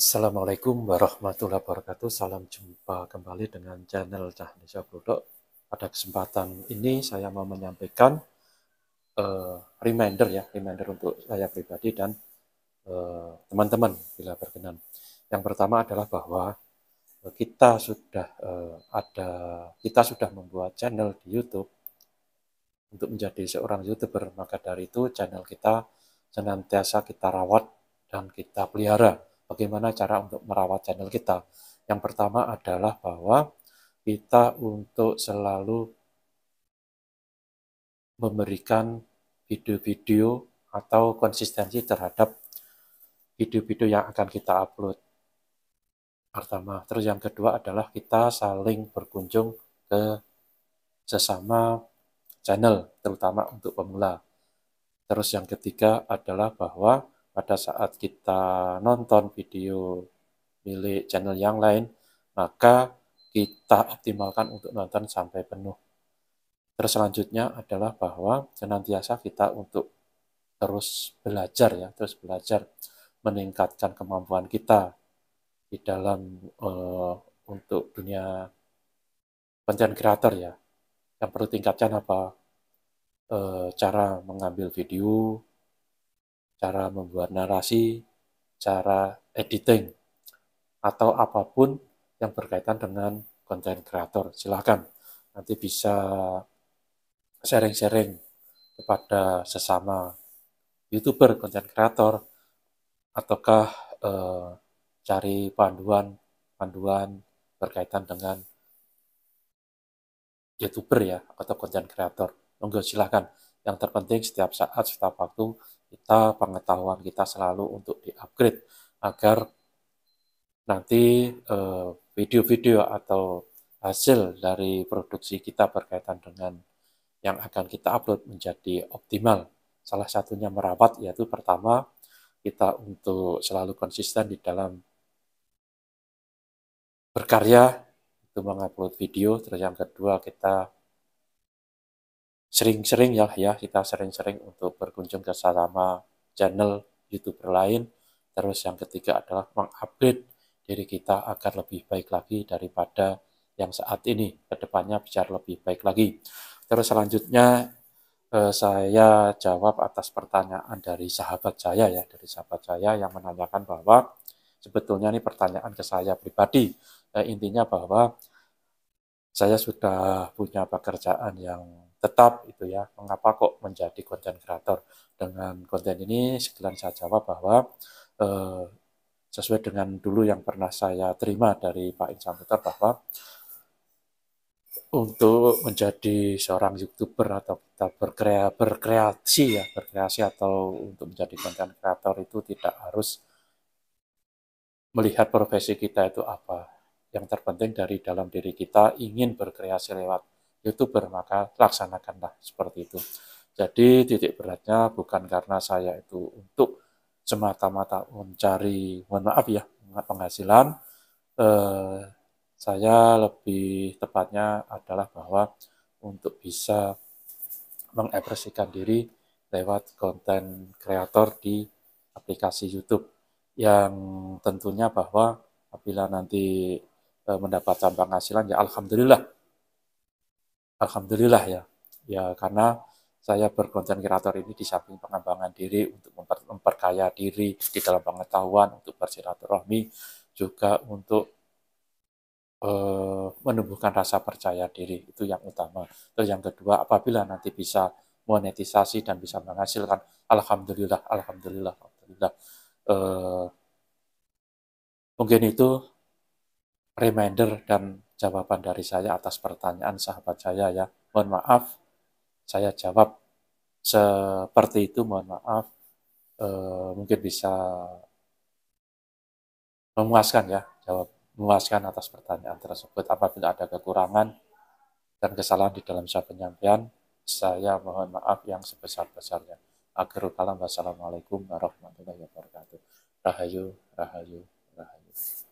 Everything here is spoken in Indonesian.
Assalamualaikum warahmatullahi wabarakatuh. Salam jumpa kembali dengan channel Cahnisha Brodok. Pada kesempatan ini saya mau menyampaikan uh, reminder ya, reminder untuk saya pribadi dan eh, teman-teman uh, bila berkenan. Yang pertama adalah bahwa eh, kita sudah uh, ada kita sudah membuat channel di YouTube untuk menjadi seorang YouTuber, maka dari itu channel kita senantiasa kita rawat dan kita pelihara bagaimana cara untuk merawat channel kita. Yang pertama adalah bahwa kita untuk selalu memberikan video-video atau konsistensi terhadap video-video yang akan kita upload. Pertama, terus yang kedua adalah kita saling berkunjung ke sesama channel, terutama untuk pemula. Terus yang ketiga adalah bahwa pada saat kita nonton video milik channel yang lain, maka kita optimalkan untuk nonton sampai penuh. Terus selanjutnya adalah bahwa senantiasa kita untuk terus belajar ya, terus belajar meningkatkan kemampuan kita di dalam uh, untuk dunia konten kreator ya. Yang perlu tingkatkan apa? Uh, cara mengambil video, cara membuat narasi, cara editing, atau apapun yang berkaitan dengan konten kreator. Silahkan, nanti bisa sharing-sharing kepada sesama youtuber, konten kreator, ataukah eh, cari panduan-panduan berkaitan dengan youtuber ya, atau konten kreator. Monggo silahkan. Yang terpenting setiap saat, setiap waktu kita pengetahuan kita selalu untuk di-upgrade agar nanti eh, video-video eh, atau hasil dari produksi kita berkaitan dengan yang akan kita upload menjadi optimal. Salah satunya merawat yaitu pertama kita untuk selalu konsisten di dalam berkarya itu mengupload video terus yang kedua kita sering-sering ya ya kita sering-sering untuk berkunjung ke sama channel youtuber lain terus yang ketiga adalah mengupdate diri kita agar lebih baik lagi daripada yang saat ini kedepannya bisa lebih baik lagi terus selanjutnya eh, saya jawab atas pertanyaan dari sahabat saya ya dari sahabat saya yang menanyakan bahwa sebetulnya ini pertanyaan ke saya pribadi eh, intinya bahwa saya sudah punya pekerjaan yang tetap itu ya mengapa kok menjadi konten kreator dengan konten ini sekalian saya jawab bahwa eh, sesuai dengan dulu yang pernah saya terima dari Pak Insan Putar bahwa untuk menjadi seorang youtuber atau kita berkrea, berkreasi ya berkreasi atau untuk menjadi konten kreator itu tidak harus melihat profesi kita itu apa yang terpenting dari dalam diri kita ingin berkreasi lewat youtuber maka laksanakanlah seperti itu jadi titik beratnya bukan karena saya itu untuk semata-mata mencari mohon maaf ya penghasilan eh, saya lebih tepatnya adalah bahwa untuk bisa mengekspresikan diri lewat konten kreator di aplikasi YouTube yang tentunya bahwa apabila nanti eh, mendapatkan penghasilan ya alhamdulillah alhamdulillah ya. Ya karena saya berkonten kreator ini di samping pengembangan diri untuk memper, memperkaya diri di dalam pengetahuan untuk bersilaturahmi juga untuk uh, menumbuhkan rasa percaya diri itu yang utama. Terus yang kedua apabila nanti bisa monetisasi dan bisa menghasilkan alhamdulillah alhamdulillah alhamdulillah Uh, mungkin itu reminder dan jawaban dari saya atas pertanyaan sahabat saya ya. Mohon maaf, saya jawab seperti itu. Mohon maaf, e, mungkin bisa memuaskan ya, jawab memuaskan atas pertanyaan tersebut. Apabila ada kekurangan dan kesalahan di dalam saya penyampaian, saya mohon maaf yang sebesar-besarnya. Akhirul kalam, wassalamualaikum warahmatullahi wabarakatuh. Rahayu, rahayu, rahayu.